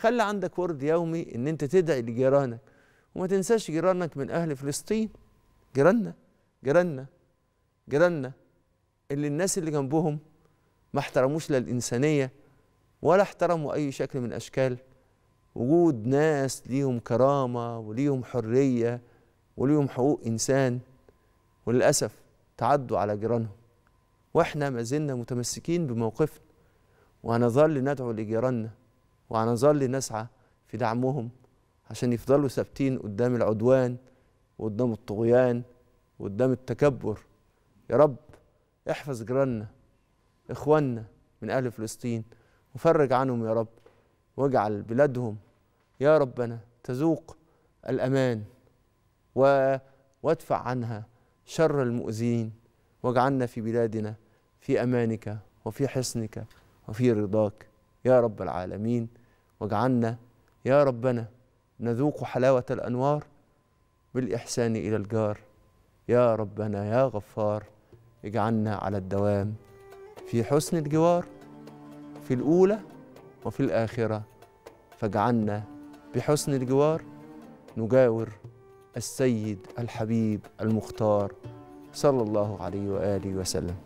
خلي عندك ورد يومي ان انت تدعي لجيرانك وما تنساش جيرانك من اهل فلسطين جيراننا جيراننا جيراننا اللي الناس اللي جنبهم ما احترموش لا الانسانيه ولا احترموا اي شكل من اشكال وجود ناس ليهم كرامه وليهم حريه وليهم حقوق انسان وللاسف تعدوا على جيرانهم واحنا ما زلنا متمسكين بموقفنا وهنظل ندعو لجيراننا وهنظل نسعى في دعمهم عشان يفضلوا ثابتين قدام العدوان وقدام الطغيان وقدام التكبر يا رب احفظ جيراننا اخواننا من اهل فلسطين وفرج عنهم يا رب واجعل بلادهم يا ربنا تذوق الامان و... وادفع عنها شر المؤذين واجعلنا في بلادنا في امانك وفي حصنك وفي رضاك يا رب العالمين واجعلنا يا ربنا نذوق حلاوة الأنوار بالإحسان إلى الجار يا ربنا يا غفار اجعلنا على الدوام في حسن الجوار في الأولى وفي الآخرة فاجعلنا بحسن الجوار نجاور السيد الحبيب المختار صلى الله عليه وآله وسلم